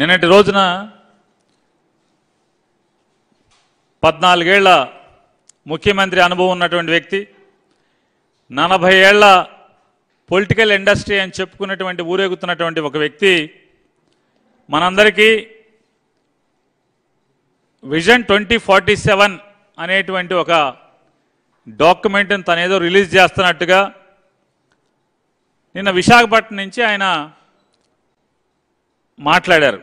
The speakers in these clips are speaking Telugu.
నిన్నటి రోజున పద్నాలుగేళ్ల ముఖ్యమంత్రి అనుభవం ఉన్నటువంటి వ్యక్తి నలభై ఏళ్ల పొలిటికల్ ఇండస్ట్రీ అని చెప్పుకున్నటువంటి ఊరేగుతున్నటువంటి ఒక వ్యక్తి మనందరికీ విజన్ ట్వంటీ ఫార్టీ సెవెన్ అనేటువంటి ఒక డాక్యుమెంట్ని తనేదో రిలీజ్ చేస్తున్నట్టుగా నిన్న విశాఖపట్నం నుంచి ఆయన మాట్లాడారు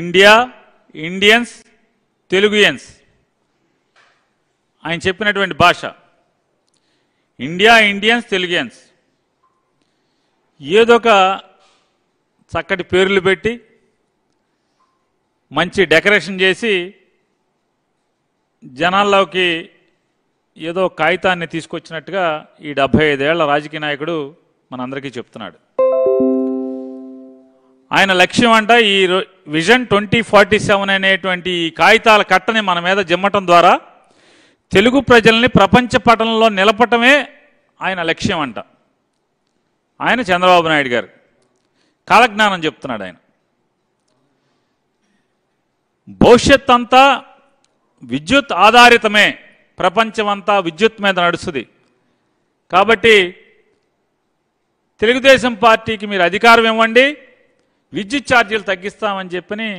ఇండియా ఇండియన్స్ తెలుగుయన్స్ ఆయన చెప్పినటువంటి భాష ఇండియా ఇండియన్స్ తెలుగుయన్స్ ఏదొక చక్కటి పేర్లు పెట్టి మంచి డెకరేషన్ చేసి జనాల్లోకి ఏదో కాగితాన్ని తీసుకొచ్చినట్టుగా ఈ డెబ్భై ఐదేళ్ల రాజకీయ నాయకుడు మనందరికీ చెప్తున్నాడు ఆయన లక్ష్యం అంట ఈ విజన్ ట్వంటీ ఫార్టీ సెవెన్ అనేటువంటి కాగితాల కట్టని మన మీద జిమ్మటం ద్వారా తెలుగు ప్రజల్ని ప్రపంచ పటంలో నిలపటమే ఆయన లక్ష్యం అంట ఆయన చంద్రబాబు నాయుడు గారు కాలజ్ఞానం చెప్తున్నాడు ఆయన భవిష్యత్ అంతా విద్యుత్ ఆధారితమే ప్రపంచమంతా విద్యుత్ మీద నడుస్తుంది కాబట్టి తెలుగుదేశం పార్టీకి మీరు అధికారం ఇవ్వండి విద్యుత్ ఛార్జీలు తగ్గిస్తామని చెప్పని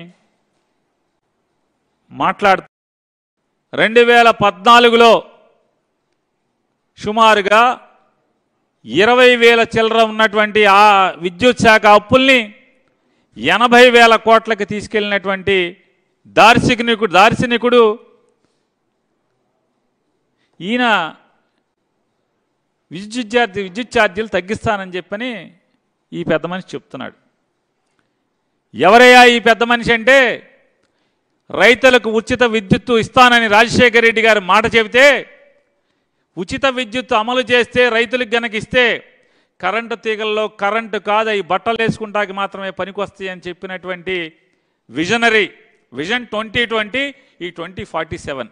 మాట్లాడుతూ రెండు వేల పద్నాలుగులో సుమారుగా ఇరవై వేల చిల్లర ఉన్నటువంటి ఆ విద్యుత్ శాఖ అప్పుల్ని ఎనభై వేల కోట్లకి తీసుకెళ్ళినటువంటి దార్శనికుడు దార్శనికుడు ఈయన విద్యుత్ ఛార్జీ విద్యుత్ ఛార్జీలు తగ్గిస్తానని చెప్పని ఈ పెద్ద మనిషి చెప్తున్నాడు ఎవరయ్యా ఈ పెద్ద మనిషి అంటే రైతులకు ఉచిత విద్యుత్తు ఇస్తానని రాజశేఖర రెడ్డి గారు మాట చెబితే ఉచిత విద్యుత్ అమలు చేస్తే రైతులకు గనక ఇస్తే కరెంటు తీగల్లో కరెంటు కాదు అవి బట్టలు వేసుకుంటాకి మాత్రమే పనికొస్తాయి అని చెప్పినటువంటి విజనరీ విజన్ ట్వంటీ ట్వంటీ ఈ ట్వంటీ ఫార్టీ సెవెన్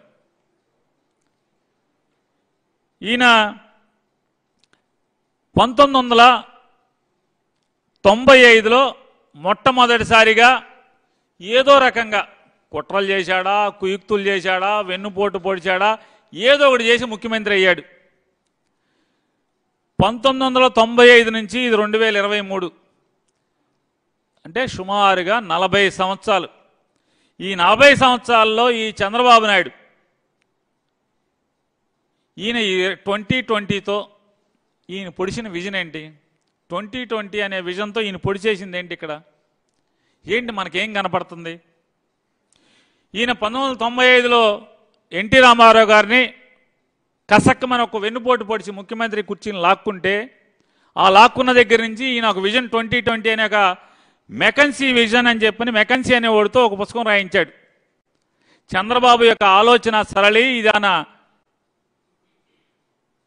ఈయన పంతొమ్మిది వందల తొంభై ఐదులో మొట్టమొదటిసారిగా ఏదో రకంగా కుట్రలు చేశాడా కుయుక్తులు చేశాడా వెన్నుపోటు పొడిచాడా ఏదో ఒకటి చేసి ముఖ్యమంత్రి అయ్యాడు పంతొమ్మిది వందల తొంభై ఐదు నుంచి ఇది రెండు వేల ఇరవై మూడు అంటే సుమారుగా నలభై సంవత్సరాలు ఈ నలభై సంవత్సరాల్లో ఈ చంద్రబాబు నాయుడు ఈయన ట్వంటీ ట్వంటీతో ఈయన పొడిచిన విజన్ ఏంటి ట్వంటీ ట్వంటీ అనే విజన్తో ఈయన పొడి చేసింది ఏంటి ఇక్కడ ఏంటి మనకేం కనపడుతుంది ఈయన పంతొమ్మిది వందల తొంభై ఐదులో ఎన్టీ రామారావు గారిని కసక్కమని ఒక వెన్నుపోటు పొడిచి ముఖ్యమంత్రి కుర్చీని లాక్కుంటే ఆ లాక్కున్న దగ్గర నుంచి ఈయన ఒక విజన్ ట్వంటీ ట్వంటీ అనే ఒక మెకన్సీ విజన్ అని చెప్పని మెకన్సీ ఓడితో ఒక పుస్తకం రాయించాడు చంద్రబాబు యొక్క ఆలోచన సరళి ఇదన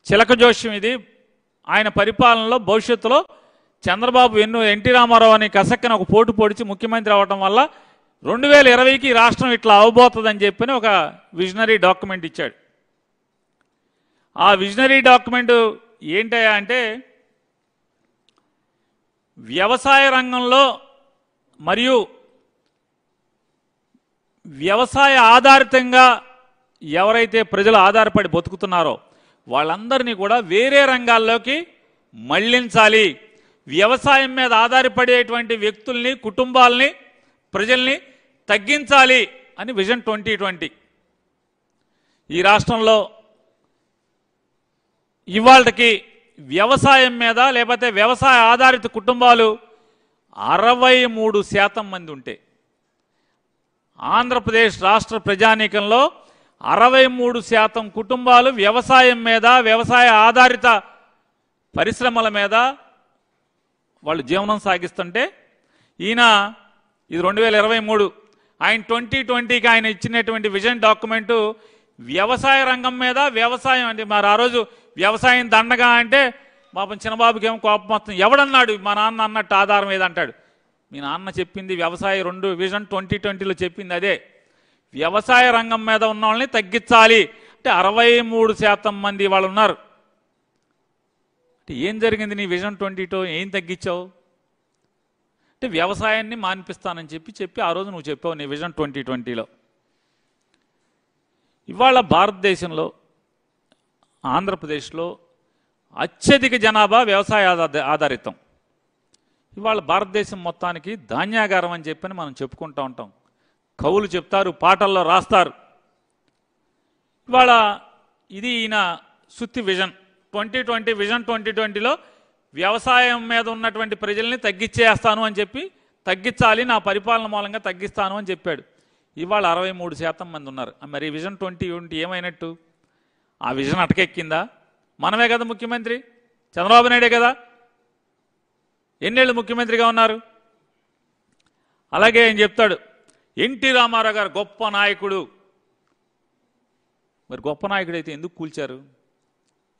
చిలక జోష్యం ఇది ఆయన పరిపాలనలో భవిష్యత్తులో చంద్రబాబు ఎన్నో ఎన్టీ రామారావు అనే కసక్కన ఒక పోటు పొడిచి ముఖ్యమంత్రి అవ్వటం వల్ల రెండు వేల ఇరవైకి రాష్ట్రం ఇట్లా అవబోతుందని చెప్పని ఒక విజనరీ డాక్యుమెంట్ ఇచ్చాడు ఆ విజనరీ డాక్యుమెంట్ ఏంటయా అంటే వ్యవసాయ రంగంలో మరియు వ్యవసాయ ఆధారితంగా ఎవరైతే ప్రజలు ఆధారపడి బతుకుతున్నారో వాళ్ళందరినీ కూడా వేరే రంగాల్లోకి మళ్లించాలి వ్యవసాయం మీద ఆధారపడేటువంటి వ్యక్తుల్ని కుటుంబాలని ప్రజల్ని తగ్గించాలి అని విజన్ ట్వంటీ ట్వంటీ ఈ రాష్ట్రంలో ఇవాళకి వ్యవసాయం మీద లేకపోతే వ్యవసాయ ఆధారిత కుటుంబాలు అరవై మూడు శాతం మంది ఉంటే ఆంధ్రప్రదేశ్ రాష్ట్ర ప్రజానీకంలో అరవై మూడు శాతం కుటుంబాలు వ్యవసాయం మీద వ్యవసాయ ఆధారిత పరిశ్రమల మీద వాళ్ళు జీవనం సాగిస్తుంటే ఈయన ఇది రెండు వేల ఇరవై మూడు ఆయన ట్వంటీ ట్వంటీకి ఆయన ఇచ్చినటువంటి విజన్ డాక్యుమెంటు వ్యవసాయ రంగం మీద వ్యవసాయం అంటే మరి ఆ రోజు వ్యవసాయం దండగా అంటే పాపం చిన్నబాబుకి ఏమో కోపం వస్తుంది ఎవడన్నాడు మా నాన్న అన్నట్టు ఆధారం ఏదంటాడు మీ నాన్న చెప్పింది వ్యవసాయ రెండు విజన్ ట్వంటీ ట్వంటీలో చెప్పింది అదే వ్యవసాయ రంగం మీద ఉన్న వాళ్ళని తగ్గించాలి అంటే అరవై మూడు శాతం మంది వాళ్ళు ఉన్నారు అంటే ఏం జరిగింది నీ విజన్ ట్వంటీతో ఏం తగ్గించావు అంటే వ్యవసాయాన్ని మాన్పిస్తానని చెప్పి చెప్పి ఆ రోజు నువ్వు చెప్పావు నీ విజన్ ట్వంటీ ట్వంటీలో ఇవాళ భారతదేశంలో ఆంధ్రప్రదేశ్లో అత్యధిక జనాభా వ్యవసాయ ఆధారితం ఇవాళ భారతదేశం మొత్తానికి ధాన్యాగారం అని చెప్పని మనం చెప్పుకుంటూ ఉంటాం కవులు చెప్తారు పాటల్లో రాస్తారు ఇవాళ ఇది ఈయన సుత్తి vision twenty twenty vision twenty ట్వంటీలో వ్యవసాయం మీద ఉన్నటువంటి ప్రజల్ని తగ్గించేస్తాను అని చెప్పి తగ్గించాలి నా పరిపాలన మూలంగా తగ్గిస్తాను అని చెప్పాడు ఇవాళ అరవై మూడు శాతం మంది ఉన్నారు మరి విజన్ ట్వంటీ ట్వంటీ ఏమైనట్టు ఆ విజన్ అటకెక్కిందా మనమే కదా ముఖ్యమంత్రి చంద్రబాబు నాయుడే కదా ఎన్నేళ్ళు ముఖ్యమంత్రిగా ఉన్నారు అలాగే ఆయన చెప్తాడు ఎన్టీ రామారావు గారు గొప్ప నాయకుడు మరి గొప్ప నాయకుడు అయితే ఎందుకు కూల్చారు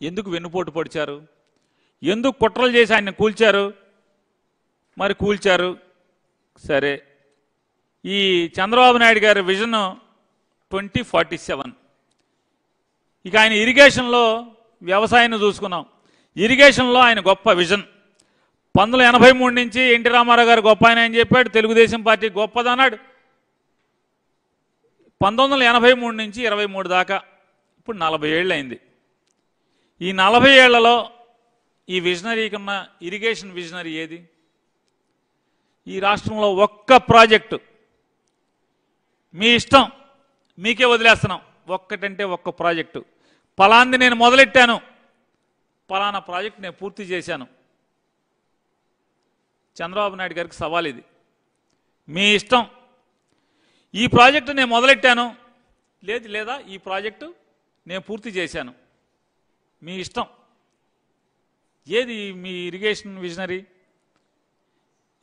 ఎందుకు వెన్నుపోటు పొడిచారు ఎందుకు కుట్రలు చేసి ఆయన కూల్చారు మరి కూల్చారు సరే ఈ చంద్రబాబు నాయుడు గారి విజన్ ట్వంటీ ఫార్టీ సెవెన్ ఇక ఆయన ఇరిగేషన్లో వ్యవసాయాన్ని చూసుకున్నాం ఇరిగేషన్లో ఆయన గొప్ప విజన్ పంతొమ్మిది ఎనభై మూడు నుంచి ఎన్టీ రామారావు గారు గొప్ప ఆయన అని చెప్పాడు తెలుగుదేశం పార్టీ గొప్పదన్నాడు పంతొమ్మిది వందల ఎనభై మూడు నుంచి ఇరవై మూడు దాకా ఇప్పుడు నలభై ఏళ్ళు అయింది ఈ నలభై ఏళ్లలో ఈ విజనరీ ఇరిగేషన్ విజనరీ ఏది ఈ రాష్ట్రంలో ఒక్క ప్రాజెక్టు మీ ఇష్టం మీకే వదిలేస్తున్నాం ఒక్కటంటే ఒక్క ప్రాజెక్టు పలాంది నేను మొదలెట్టాను పలానా ప్రాజెక్ట్ నేను పూర్తి చేశాను చంద్రబాబు నాయుడు గారికి సవాల్ ఇది మీ ఇష్టం ఈ ప్రాజెక్టు నేను మొదలెట్టాను లేదు లేదా ఈ ప్రాజెక్టు నేను పూర్తి చేశాను మీ ఇష్టం ఏది మీ ఇరిగేషన్ విజనరీ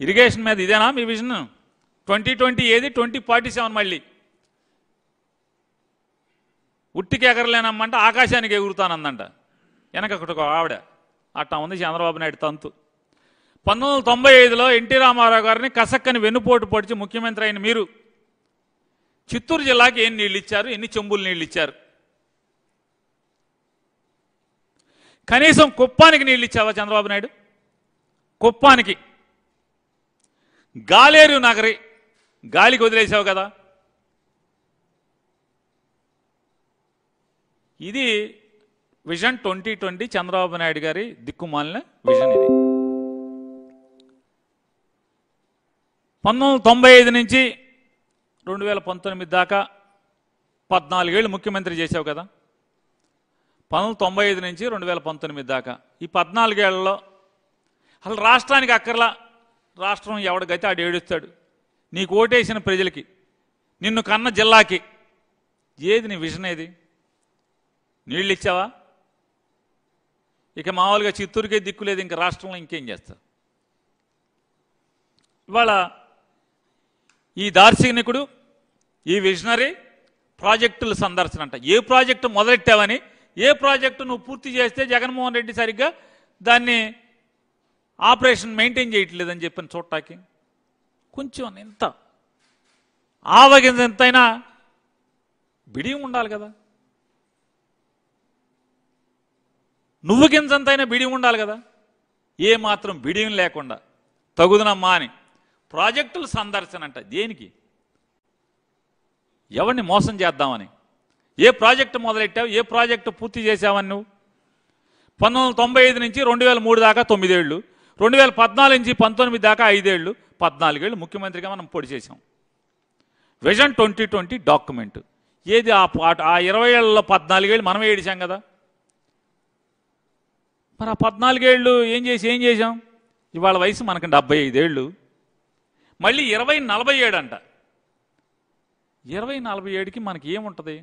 ఇరిగేషన్ మీద ఇదేనా మీ విజన్ ట్వంటీ ట్వంటీ ఏది ట్వంటీ ఫార్టీ సెవెన్ మళ్ళీ ఉట్టికి ఎగరలేనమ్మంట ఆకాశానికి ఎగురుతానందంట వెనక ఒకటి ఆవిడ అట్టా ఉంది చంద్రబాబు నాయుడు తంతు పంతొమ్మిది వందల తొంభై ఐదులో ఎన్టీ రామారావు గారిని కసక్కని వెన్నుపోటు పొడిచి ముఖ్యమంత్రి అయిన మీరు చిత్తూరు జిల్లాకి ఎన్ని నీళ్ళు ఇచ్చారు ఎన్ని చెంబులు నీళ్ళు ఇచ్చారు కనీసం కుప్పానికి నీళ్ళు ఇచ్చావా చంద్రబాబు నాయుడు కుప్పానికి గాలేరు నగరి గాలికి వదిలేసావు కదా ఇది vision twenty twenty Chandrababu Naidu గారి దిక్కుమాలిన విజన్ ఇది పంతొమ్మిది నుంచి రెండు వేల పంతొమ్మిది దాకా పద్నాలుగేళ్ళు ముఖ్యమంత్రి చేసావు కదా పంతొమ్మిది తొంభై ఐదు నుంచి రెండు వేల పంతొమ్మిది దాకా ఈ పద్నాలుగేళ్లలో అసలు రాష్ట్రానికి అక్కర్లా రాష్ట్రం ఎవడికైతే ఆడు ఏడుస్తాడు నీకు ఓటేసిన ప్రజలకి నిన్ను కన్న జిల్లాకి ఏది నీ విజన్ ఏది నీళ్ళు ఇచ్చావా ఇక మామూలుగా చిత్తూరుకే దిక్కులేదు ఇంక రాష్ట్రంలో ఇంకేం చేస్తా ఇవాళ ఈ దార్శనికుడు ఈ విజనరీ ప్రాజెక్టుల సందర్శన అంట ఏ ప్రాజెక్టు మొదలెట్టావని ఏ ప్రాజెక్టు నువ్వు పూర్తి చేస్తే జగన్మోహన్ రెడ్డి సరిగ్గా దాన్ని ఆపరేషన్ మెయింటైన్ చేయట్లేదని చెప్పిన చూడటానికి కొంచెం ఎంత ఆవగింజ ఎంతైనా బిడియం ఉండాలి కదా నువ్వు గింజంతైనా బిడియం ఉండాలి కదా ఏ మాత్రం బిడియం లేకుండా తగుదనమ్మా అని ప్రాజెక్టులు సందర్శన అంట దేనికి ఎవరిని మోసం చేద్దామని ఏ ప్రాజెక్టు మొదలెట్టావు ఏ ప్రాజెక్టు పూర్తి చేసావని నువ్వు పంతొమ్మిది తొంభై ఐదు నుంచి రెండు వేల మూడు దాకా తొమ్మిదేళ్ళు రెండు వేల పద్నాలుగు నుంచి పంతొమ్మిది దాకా ఐదేళ్ళు పద్నాలుగేళ్ళు ముఖ్యమంత్రిగా మనం పొడి చేసాం విజన్ ట్వంటీ ట్వంటీ డాక్యుమెంట్ ఏది ఆ పాట ఆ ఇరవై ఏళ్ళలో పద్నాలుగేళ్ళు మనం ఏడిచాం కదా మరి ఆ పద్నాలుగేళ్ళు ఏం చేసి ఏం చేసాం ఇవాళ వయసు మనకు డెబ్బై ఐదేళ్ళు మళ్ళీ ఇరవై నలభై ఏడు అంట ఇరవై నలభై ఏడుకి మనకి ఏముంటుంది